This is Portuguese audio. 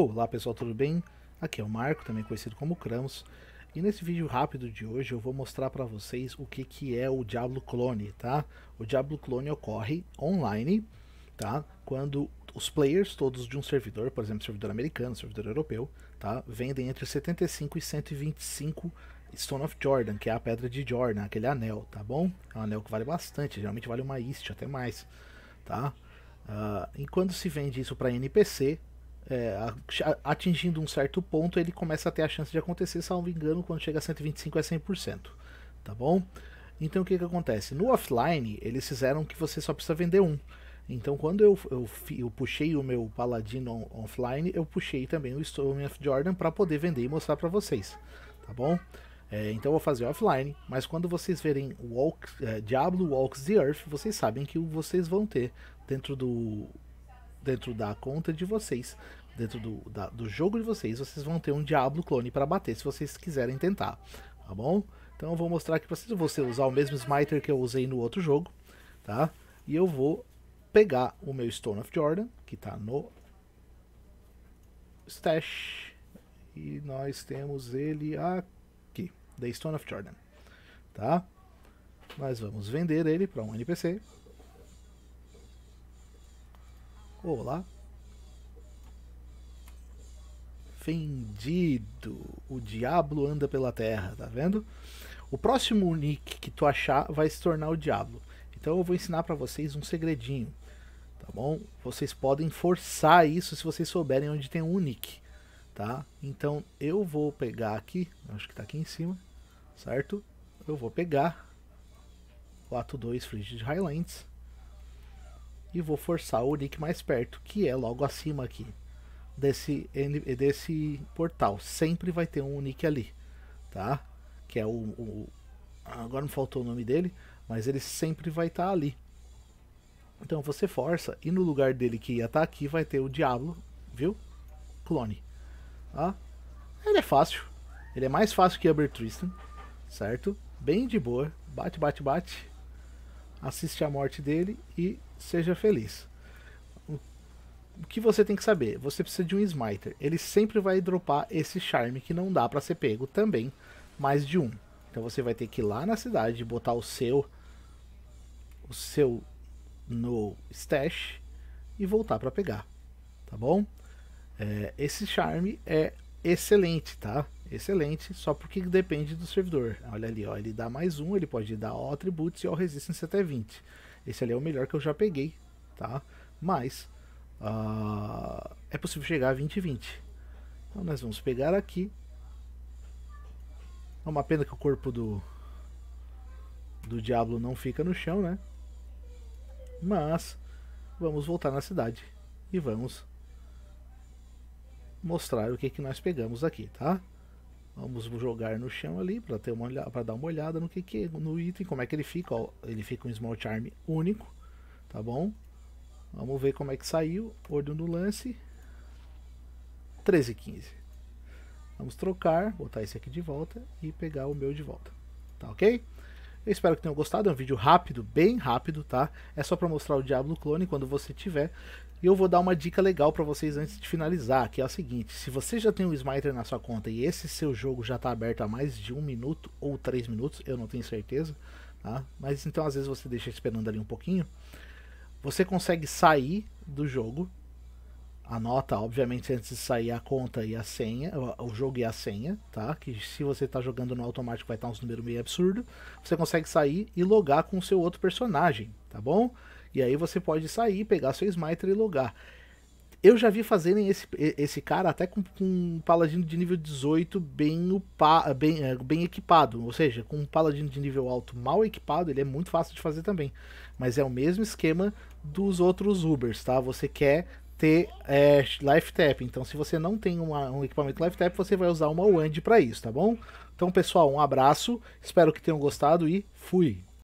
Olá pessoal, tudo bem? Aqui é o Marco, também conhecido como Kramos, e nesse vídeo rápido de hoje eu vou mostrar para vocês o que, que é o Diablo Clone, tá? O Diablo Clone ocorre online, tá? Quando os players todos de um servidor, por exemplo, servidor americano, servidor europeu, tá? Vendem entre 75 e 125 Stone of Jordan, que é a pedra de Jordan, aquele anel, tá bom? É um anel que vale bastante, geralmente vale uma ist, até mais, tá? Uh, e quando se vende isso para NPC, é, atingindo um certo ponto, ele começa a ter a chance de acontecer, salvo engano, quando chega a 125 é 100%, tá bom? Então o que, que acontece? No offline, eles fizeram que você só precisa vender um. Então quando eu, eu, eu puxei o meu Paladino offline, eu puxei também o Storm of Jordan para poder vender e mostrar para vocês, tá bom? É, então eu vou fazer offline, mas quando vocês verem Walk, é, Diablo Walks the Earth, vocês sabem que vocês vão ter dentro do dentro da conta de vocês, dentro do, da, do jogo de vocês, vocês vão ter um Diablo clone para bater se vocês quiserem tentar, tá bom? Então eu vou mostrar aqui para vocês, eu vou usar o mesmo Smiter que eu usei no outro jogo, tá? E eu vou pegar o meu Stone of Jordan, que está no stash, e nós temos ele aqui, The Stone of Jordan, tá? Nós vamos vender ele para um NPC, Olá. Vendido. O diabo anda pela terra, tá vendo? O próximo nick que tu achar vai se tornar o diabo. Então eu vou ensinar para vocês um segredinho, tá bom? Vocês podem forçar isso se vocês souberem onde tem um nick, tá? Então eu vou pegar aqui, acho que tá aqui em cima, certo? Eu vou pegar o ato 2 Frigid Highlands e vou forçar o nick mais perto, que é logo acima aqui desse, desse portal. Sempre vai ter um nick ali, tá? Que é o, o agora não faltou o nome dele, mas ele sempre vai estar tá ali. Então você força e no lugar dele que ia estar tá aqui vai ter o Diablo, viu? Clone. Tá? Ele é fácil. Ele é mais fácil que Uber Tristan, certo? Bem de boa. Bate, bate, bate. Assiste a morte dele e seja feliz. O que você tem que saber? Você precisa de um Smiter. Ele sempre vai dropar esse charme que não dá para ser pego também, mais de um. Então você vai ter que ir lá na cidade botar o seu o seu no stash e voltar para pegar, tá bom? É, esse charme é excelente, tá? Excelente, só porque depende do servidor. Olha ali, ó, ele dá mais um, ele pode dar ao atributo e o resistance até 20. Esse ali é o melhor que eu já peguei, tá? Mas uh, é possível chegar a 20 20. Então nós vamos pegar aqui. É uma pena que o corpo do do Diablo não fica no chão, né? Mas vamos voltar na cidade e vamos mostrar o que, que nós pegamos aqui, tá? Vamos jogar no chão ali para ter uma para dar uma olhada no que, que no item, como é que ele fica, ó, ele fica um small charm único, tá bom? Vamos ver como é que saiu, ordem do lance. 13 15. Vamos trocar, botar esse aqui de volta e pegar o meu de volta. Tá OK? Eu espero que tenham gostado, é um vídeo rápido, bem rápido, tá? É só para mostrar o Diablo Clone quando você tiver. E eu vou dar uma dica legal para vocês antes de finalizar, que é a seguinte: se você já tem um Smiter na sua conta e esse seu jogo já está aberto há mais de um minuto ou três minutos, eu não tenho certeza, tá? Mas então às vezes você deixa esperando ali um pouquinho. Você consegue sair do jogo Anota, obviamente, antes de sair a conta e a senha, o jogo e a senha, tá? Que se você está jogando no automático vai estar tá uns números meio absurdo. Você consegue sair e logar com o seu outro personagem, tá bom? E aí você pode sair, pegar seu Smiter e logar. Eu já vi fazerem esse, esse cara até com, com um paladino de nível 18 bem, upa, bem, é, bem equipado. Ou seja, com um paladino de nível alto mal equipado, ele é muito fácil de fazer também. Mas é o mesmo esquema dos outros Ubers, tá? Você quer ter é, Life Tap. Então, se você não tem uma, um equipamento Life Tap, você vai usar uma Wand para isso, tá bom? Então, pessoal, um abraço, espero que tenham gostado e fui!